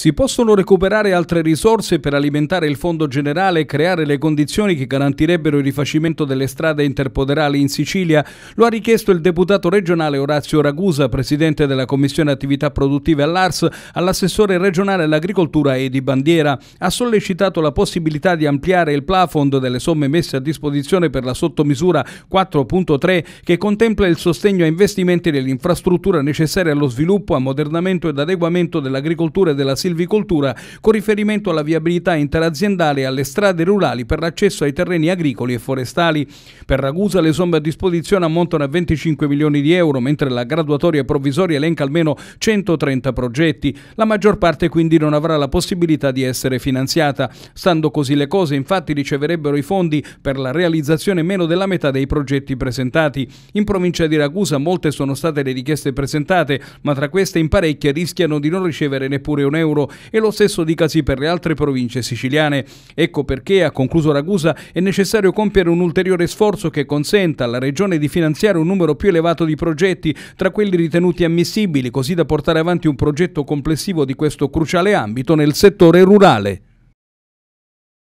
Si possono recuperare altre risorse per alimentare il fondo generale e creare le condizioni che garantirebbero il rifacimento delle strade interpoderali in Sicilia? Lo ha richiesto il deputato regionale Orazio Ragusa, presidente della Commissione Attività Produttive all'ARS, all'assessore regionale all'agricoltura e di bandiera. Ha sollecitato la possibilità di ampliare il plafond delle somme messe a disposizione per la sottomisura 4.3 che contempla il sostegno a investimenti nell'infrastruttura necessaria allo sviluppo, ammodernamento ed adeguamento dell'agricoltura e della silvicoltura silvicoltura con riferimento alla viabilità interaziendale e alle strade rurali per l'accesso ai terreni agricoli e forestali. Per Ragusa le somme a disposizione ammontano a 25 milioni di euro, mentre la graduatoria provvisoria elenca almeno 130 progetti. La maggior parte quindi non avrà la possibilità di essere finanziata. Stando così le cose, infatti, riceverebbero i fondi per la realizzazione meno della metà dei progetti presentati. In provincia di Ragusa molte sono state le richieste presentate, ma tra queste in parecchie rischiano di non ricevere neppure un euro euro e lo stesso dicasi per le altre province siciliane. Ecco perché, ha concluso Ragusa, è necessario compiere un ulteriore sforzo che consenta alla Regione di finanziare un numero più elevato di progetti tra quelli ritenuti ammissibili, così da portare avanti un progetto complessivo di questo cruciale ambito nel settore rurale.